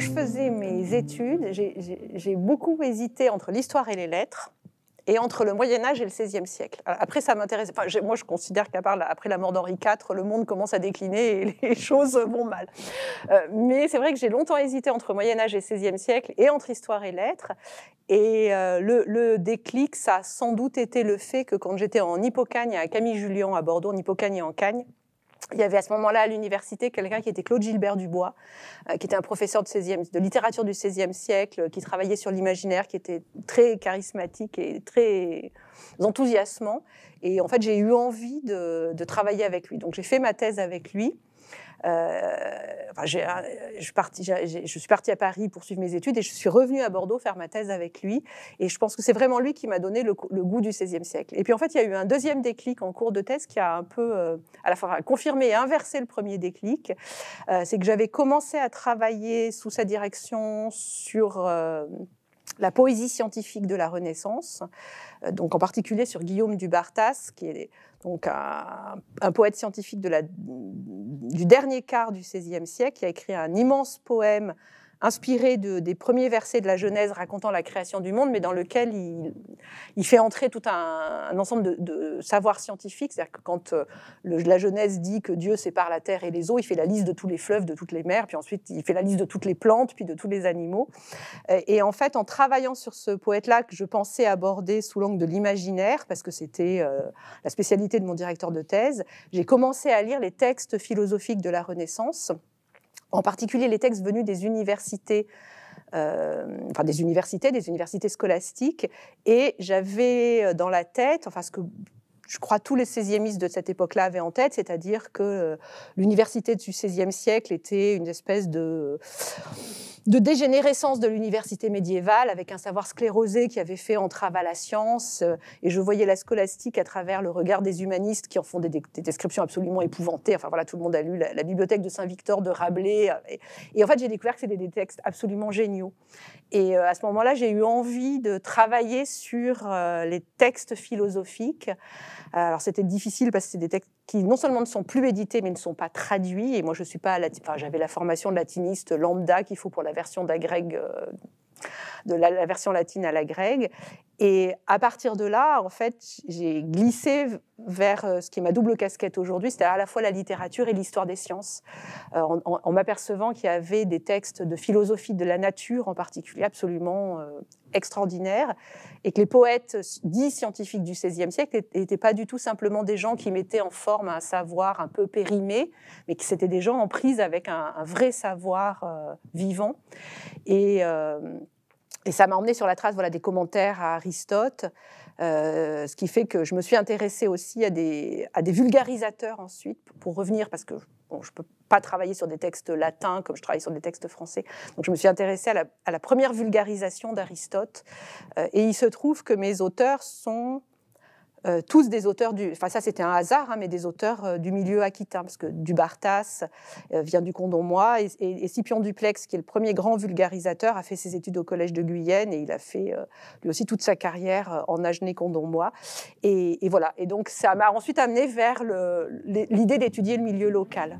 quand je faisais mes études, j'ai beaucoup hésité entre l'histoire et les lettres et entre le Moyen Âge et le XVIe siècle. Après, ça m'intéresse. Enfin, moi, je considère qu'à part la, après la mort d'Henri IV, le monde commence à décliner et les choses vont mal. Euh, mais c'est vrai que j'ai longtemps hésité entre Moyen Âge et XVIe siècle et entre histoire et lettres. Et euh, le, déclic, ça a sans doute été le fait que quand j'étais en Hippocagne à Camille Julien à Bordeaux, en Hippocagne et en Cagne, il y avait à ce moment-là à l'université quelqu'un qui était Claude Gilbert Dubois, euh, qui était un professeur de, littérature du XVIe siècle, qui travaillait sur l'imaginaire, qui était très charismatique et très enthousiasmant. Et en fait, j'ai eu envie de travailler avec lui. Donc j'ai fait ma thèse avec lui. Euh, enfin, euh, je, je suis partie à Paris pour suivre mes études et je suis revenue à Bordeaux faire ma thèse avec lui. Et je pense que c'est vraiment lui qui m'a donné le, goût du XVIe siècle. Et puis en fait, il y a eu un deuxième déclic en cours de thèse qui a un peu euh, à la fois confirmé et inversé le premier déclic. c'est que j'avais commencé à travailler sous sa direction sur la poésie scientifique de la Renaissance, euh, donc en particulier sur Guillaume du Bartas, qui est donc un, poète scientifique du dernier quart du XVIe siècle, qui a écrit un immense poème inspiré des premiers versets de la Genèse racontant la création du monde, mais dans lequel il, fait entrer tout un, ensemble de, savoirs scientifiques. C'est-à-dire que quand euh, la Genèse dit que Dieu sépare la terre et les eaux, il fait la liste de tous les fleuves, de toutes les mers, puis ensuite il fait la liste de toutes les plantes, puis de tous les animaux. Et, en fait, en travaillant sur ce poète-là, que je pensais aborder sous l'angle de l'imaginaire, parce que c'était euh, la spécialité de mon directeur de thèse, j'ai commencé à lire les textes philosophiques de la Renaissance en particulier les textes venus des universités. Euh, enfin des universités, des universités scolastiques, et j'avais euh, dans la tête, enfin ce que je crois tous les 16 de cette époque-là avaient en tête, c'est-à-dire que euh, l'université du 16e siècle était une espèce de de dégénérescence de l'université médiévale avec un savoir sclérosé qui avait fait entrave à la science. Euh, et je voyais la scolastique à travers le regard des humanistes qui en font des, descriptions absolument épouvantées. Enfin voilà, tout le monde a lu la, bibliothèque de Saint-Victor de Rabelais. Euh, et, en fait, j'ai découvert que c'était des, textes absolument géniaux. Et euh, à ce moment-là, j'ai eu envie de travailler sur les textes philosophiques. Alors c'était difficile parce que c'est des textes qui non seulement ne sont plus édités, mais ne sont pas traduits. Et moi, je suis pas, enfin, j'avais la formation de latiniste lambda qu'il faut pour la version euh, de version latine à la grecque. Et à partir de là, en fait, j'ai glissé vers euh, ce qui est ma double casquette aujourd'hui, c'est-à-dire à la fois la littérature et l'histoire des sciences, euh, en, m'apercevant qu'il y avait des textes de philosophie de la nature en particulier absolument extraordinaire, euh, extraordinaires, et que les poètes dits scientifiques du XVIe siècle n'étaient pas du tout simplement des gens qui mettaient en forme un savoir un peu périmé, mais que c'était des gens en prise avec un, vrai savoir vivant. Et... Et ça m'a emmené sur la trace voilà, des commentaires à Aristote, euh, ce qui fait que je me suis intéressée aussi à des, à des vulgarisateurs ensuite, pour revenir, parce que bon, je ne peux pas travailler sur des textes latins comme je travaille sur des textes français. Donc je me suis intéressée à la, première vulgarisation d'Aristote. Euh, et il se trouve que mes auteurs sont euh, tous des auteurs du. Enfin, ça, c'était un hasard, hein, mais des auteurs euh, du milieu aquitain, hein, parce que Dubartas euh, vient du Condomois et, Scipion Duplex, qui est le premier grand vulgarisateur, a fait ses études au Collège de Guyenne, et il a fait lui aussi toute sa carrière en Agenais condomois et, voilà. Et donc, ça m'a ensuite amené vers l'idée d'étudier le milieu local.